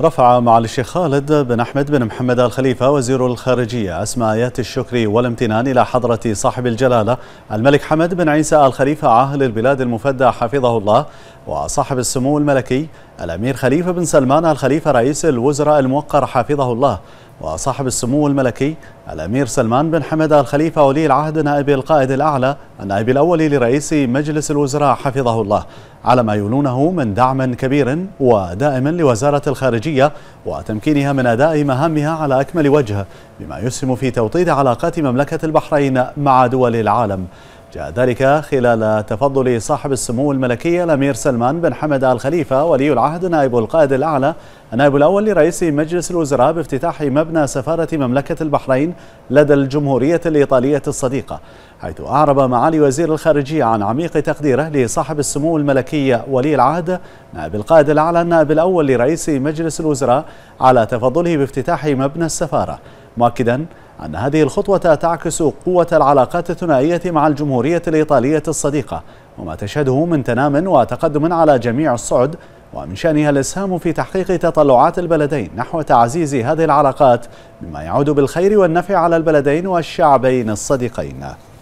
رفع معالي الشيخ خالد بن أحمد بن محمد الخليفة وزير الخارجية اسماء آيات الشكر والامتنان إلى حضرة صاحب الجلالة الملك حمد بن عيسى الخليفة عاهل البلاد المفدى حفظه الله وصاحب السمو الملكي الأمير خليفة بن سلمان الخليفة رئيس الوزراء الموقر حفظه الله وصاحب السمو الملكي الأمير سلمان بن حمد الخليفة ولي العهد نائب القائد الأعلى النائب الأول لرئيس مجلس الوزراء حفظه الله على ما يلونه من دعم كبير ودائم لوزارة الخارجية وتمكينها من أداء مهامها على أكمل وجه بما يسهم في توطيد علاقات مملكة البحرين مع دول العالم جاء ذلك خلال تفضل صاحب السمو الملكي الأمير سلمان بن حمد آل خليفة ولي العهد نائب القائد الأعلى النائب الأول لرئيس مجلس الوزراء بافتتاح مبنى سفارة مملكة البحرين لدى الجمهورية الإيطالية الصديقة حيث أعرب معالي وزير الخارجية عن عميق تقديره لصاحب السمو الملكي ولي العهد نائب القائد الأعلى النائب الأول لرئيس مجلس الوزراء على تفضله بافتتاح مبنى السفارة مؤكدا أن هذه الخطوة تعكس قوة العلاقات الثنائية مع الجمهورية الإيطالية الصديقة وما تشهده من تنام وتقدم على جميع الصعد ومن شأنها الإسهام في تحقيق تطلعات البلدين نحو تعزيز هذه العلاقات مما يعود بالخير والنفع على البلدين والشعبين الصديقين